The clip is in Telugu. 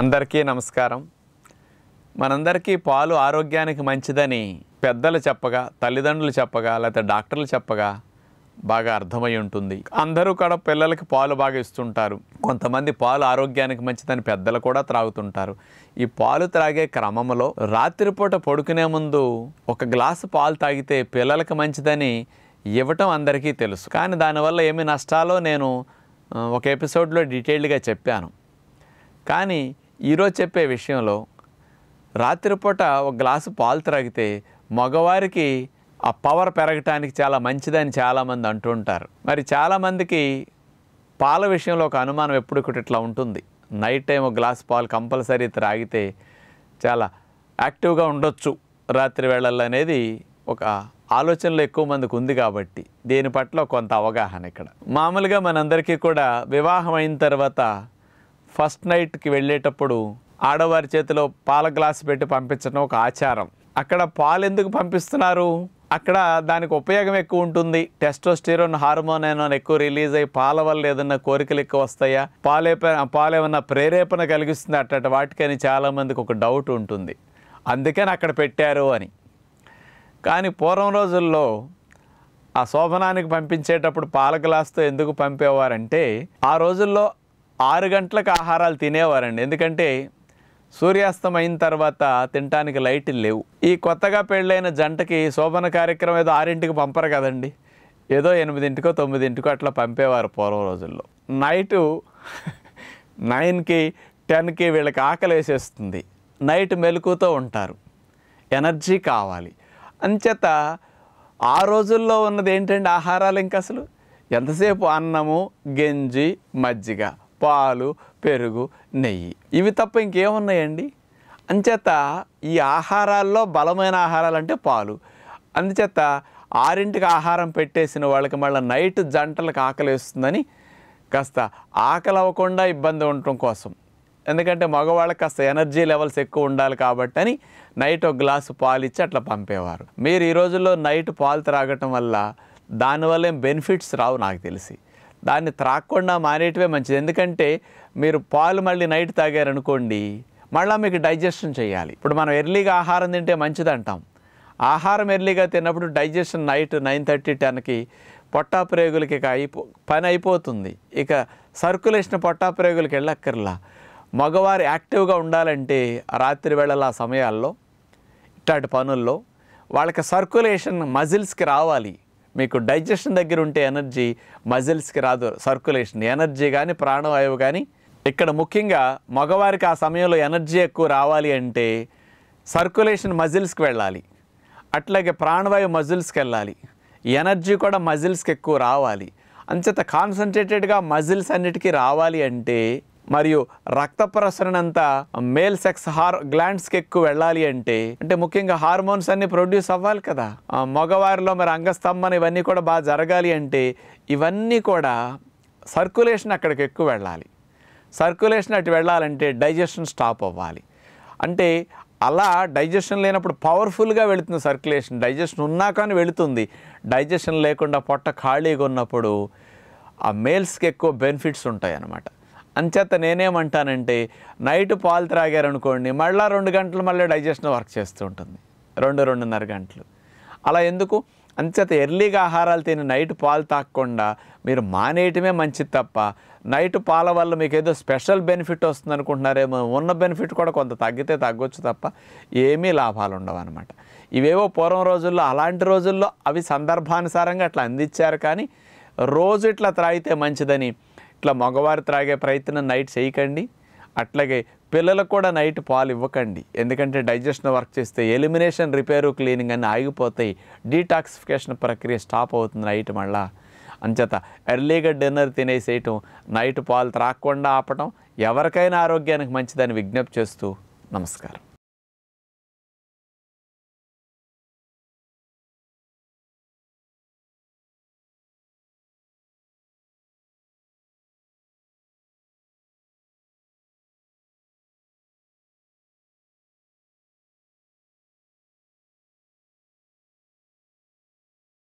అందరికీ నమస్కారం మనందరికీ పాలు ఆరోగ్యానికి మంచిదని పెద్దలు చెప్పగా తల్లిదండ్రులు చెప్పగా లేకపోతే డాక్టర్లు చెప్పగా బాగా అర్థమై ఉంటుంది అందరూ కూడా పిల్లలకి పాలు బాగా ఇస్తుంటారు కొంతమంది పాలు ఆరోగ్యానికి మంచిదని పెద్దలు కూడా త్రాగుతుంటారు ఈ పాలు త్రాగే క్రమంలో రాత్రిపూట పడుకునే ముందు ఒక గ్లాసు పాలు తాగితే పిల్లలకి మంచిదని ఇవ్వటం అందరికీ తెలుసు కానీ దానివల్ల ఏమి నష్టాలో నేను ఒక ఎపిసోడ్లో డీటెయిల్డ్గా చెప్పాను కానీ ఈరోజు చెప్పే విషయంలో రాత్రిపూట ఒక గ్లాసు పాలు త్రాగితే మగవారికి ఆ పవర్ పెరగటానికి చాలా మంచిదని చాలామంది అంటుంటారు మరి చాలామందికి పాల విషయంలో ఒక అనుమానం ఎప్పుడు ఒకటి ఇట్లా ఉంటుంది నైట్ టైం ఒక గ్లాసు పాలు కంపల్సరీ త్రాగితే చాలా యాక్టివ్గా ఉండొచ్చు రాత్రి వేళల్లో అనేది ఒక ఆలోచనలో ఎక్కువ మందికి ఉంది కాబట్టి దీని పట్ల కొంత అవగాహన ఇక్కడ మామూలుగా మనందరికీ కూడా వివాహం అయిన తర్వాత ఫస్ట్ నైట్కి వెళ్ళేటప్పుడు ఆడవారి చేతిలో పాల గ్లాస్ పెట్టి పంపించడం ఒక ఆచారం అక్కడ పాలు ఎందుకు పంపిస్తున్నారు అక్కడ దానికి ఉపయోగం ఎక్కువ ఉంటుంది టెస్టోస్టిరోన్ హార్మోన్ ఏమైనా ఎక్కువ రిలీజ్ అయ్యి పాల వల్ల ఏదన్నా కోరికలు ఎక్కువ వస్తాయా పాలే పాలేమన్నా ప్రేరేపణ కలిగిస్తుంది అట్ట వాటికని చాలామందికి ఒక డౌట్ ఉంటుంది అందుకని అక్కడ పెట్టారు అని కానీ పూర్వం రోజుల్లో ఆ శోభనానికి పంపించేటప్పుడు పాల గ్లాస్తో ఎందుకు పంపేవారంటే ఆ రోజుల్లో ఆరు గంటలకు ఆహారాలు తినేవారండి ఎందుకంటే సూర్యాస్తమైన తర్వాత తినటానికి లైట్లు లేవు ఈ కొత్తగా పెళ్ళైన జంటకి శోభన కార్యక్రమం ఏదో ఆరింటికి పంపరు కదండి ఏదో ఎనిమిదింటికో తొమ్మిదింటికో అట్లా పంపేవారు పూర్వ రోజుల్లో నైటు నైన్కి టెన్కి వీళ్ళకి ఆకలి వేసేస్తుంది నైట్ మెలకుతో ఉంటారు ఎనర్జీ కావాలి అంచేత ఆ రోజుల్లో ఉన్నది ఏంటంటే ఆహారాలు ఇంకా అసలు ఎంతసేపు అన్నము గెంజి మజ్జిగ పాలు పెరుగు నెయ్యి ఇవి తప్ప ఇంకేమున్నాయండి అంచేత ఈ ఆహారాల్లో బలమైన ఆహారాలు అంటే పాలు అందుచేత ఆరింటికి ఆహారం పెట్టేసిన వాళ్ళకి మళ్ళీ నైట్ జంటలకు ఆకలి వేస్తుందని కాస్త ఆకలి అవ్వకుండా ఇబ్బంది ఉండటం కోసం ఎందుకంటే మగవాళ్ళకి కాస్త ఎనర్జీ లెవెల్స్ ఎక్కువ ఉండాలి కాబట్టి అని నైట్ ఒక గ్లాసు పాలు ఇచ్చి అట్లా పంపేవారు మీరు ఈ రోజుల్లో నైట్ పాలు త్రాగటం వల్ల దానివల్ల ఏం బెనిఫిట్స్ రావు నాకు తెలిసి దాన్ని త్రాక్కుండా మానేయటమే మంచిది ఎందుకంటే మీరు పాలు మళ్ళీ నైట్ తాగారనుకోండి మళ్ళీ మీకు డైజెషన్ చేయాలి ఇప్పుడు మనం ఎర్లీగా ఆహారం తింటే మంచిది అంటాం ఆహారం ఎర్లీగా తిన్నప్పుడు డైజెషన్ నైట్ నైన్ థర్టీ టెన్కి పొట్టాప్రేగులకి ఇక అయిపో పని అయిపోతుంది ఇక సర్కులేషన్ పొట్టాప్రేగులకి వెళ్ళక్కర్లా మగవారు యాక్టివ్గా ఉండాలంటే రాత్రి వేళల సమయాల్లో ఇట్లాంటి పనుల్లో వాళ్ళకి సర్కులేషన్ మజిల్స్కి రావాలి మీకు డైజెషన్ దగ్గర ఉంటే ఎనర్జీ మజిల్స్కి రాదు సర్కులేషన్ ఎనర్జీ కానీ ప్రాణవాయువు కానీ ఇక్కడ ముఖ్యంగా మగవారికి ఆ సమయంలో ఎనర్జీ ఎక్కువ రావాలి అంటే సర్కులేషన్ మజిల్స్కి వెళ్ళాలి అట్లాగే ప్రాణవాయువు మజిల్స్కి వెళ్ళాలి ఎనర్జీ కూడా మజిల్స్కి ఎక్కువ రావాలి అంచేత కాన్సన్ట్రేటెడ్గా మజిల్స్ అన్నిటికీ రావాలి అంటే మరియు రక్త ప్రసరణ అంతా మేల్ సెక్స్ హార్ గ్లాండ్స్కి ఎక్కువ వెళ్ళాలి అంటే అంటే ముఖ్యంగా హార్మోన్స్ అన్ని ప్రొడ్యూస్ అవ్వాలి కదా మగవారిలో మరి అంగస్తంభన ఇవన్నీ కూడా బాగా జరగాలి అంటే ఇవన్నీ కూడా సర్క్యులేషన్ అక్కడికి ఎక్కువ వెళ్ళాలి సర్క్యులేషన్ అటు వెళ్ళాలంటే డైజెషన్ స్టాప్ అవ్వాలి అంటే అలా డైజెషన్ లేనప్పుడు పవర్ఫుల్గా వెళుతుంది సర్క్యులేషన్ డైజెషన్ ఉన్నా కానీ వెళుతుంది డైజెషన్ లేకుండా పొట్ట ఖాళీగా ఉన్నప్పుడు ఆ మేల్స్కి ఎక్కువ బెనిఫిట్స్ ఉంటాయి అన్నమాట అంచేత నేనేమంటానంటే నైట్ పాలు త్రాగారనుకోండి మళ్ళీ రెండు గంటలు మళ్ళీ డైజెషన్ వర్క్ చేస్తూ ఉంటుంది రెండు రెండున్నర గంటలు అలా ఎందుకు అంచేత ఎర్లీగా ఆహారాలు తిని నైట్ పాలు తాగకుండా మీరు మానేయటమే మంచిది తప్ప నైట్ పాల వల్ల మీకు ఏదో స్పెషల్ బెనిఫిట్ వస్తుంది అనుకుంటున్నారేమో ఉన్న బెనిఫిట్ కూడా కొంత తగ్గితే తగ్గొచ్చు తప్ప ఏమీ లాభాలు ఉండవు అనమాట ఇవేవో పూర్వం రోజుల్లో అలాంటి రోజుల్లో అవి సందర్భానుసారంగా అట్లా అందించారు కానీ రోజు ఇట్లా త్రాగితే మంచిదని ఇట్లా మగవారు త్రాగే ప్రయత్నం నైట్ చేయకండి అట్లాగే పిల్లలకు కూడా నైట్ పాలు ఇవ్వకండి ఎందుకంటే డైజెషన్ వర్క్ చేస్తే ఎలిమినేషన్ రిపేరు క్లీనింగ్ అన్నీ ఆగిపోతాయి డీటాక్సిఫికేషన్ ప్రక్రియ స్టాప్ అవుతుంది నైట్ మళ్ళా అంచేత ఎర్లీగా డిన్నర్ తినేసేయటం నైట్ పాలు త్రాగకుండా ఆపటం ఎవరికైనా ఆరోగ్యానికి మంచిదని విజ్ఞప్తి చేస్తూ నమస్కారం